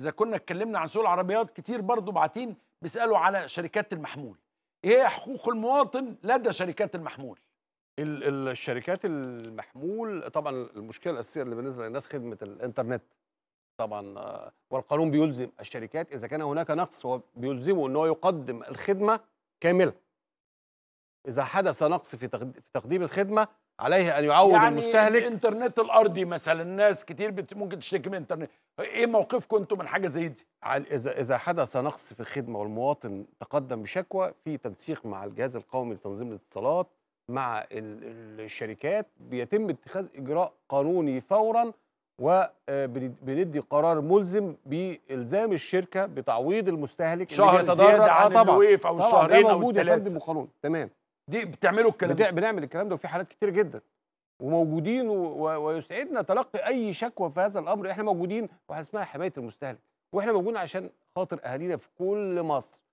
اذا كنا اتكلمنا عن سوق العربيات كتير برضه بعتين بيسالوا على شركات المحمول ايه حقوق المواطن لدى شركات المحمول الشركات المحمول طبعا المشكله الاساسيه اللي بالنسبه للناس خدمه الانترنت طبعا آه، والقانون بيلزم الشركات اذا كان هناك نقص هو بيلزمه ان هو يقدم الخدمه كامله اذا حدث نقص في تقديم الخدمه عليه ان يعوض يعني المستهلك الانترنت الارضي مثلا الناس كتير بت... ممكن تشتكي من الانترنت ايه موقفكم انتم من حاجه زي دي اذا اذا حدث نقص في الخدمه والمواطن تقدم بشكوى في تنسيق مع الجهاز القومي لتنظيم الاتصالات مع الشركات بيتم اتخاذ اجراء قانوني فورا وبندي آه، قرار ملزم بالزام الشركه بتعويض المستهلك شهر اللي بيتضرر اه طبعا الويف او الشهرين او الثلاثه تمام دي بتعملوا الكلام ده بنعمل الكلام ده وفي حالات كتير جدا وموجودين ويسعدنا تلقي اي شكوى في هذا الامر احنا موجودين وحاجه اسمها حمايه المستهلك واحنا موجودين عشان خاطر اهالينا في كل مصر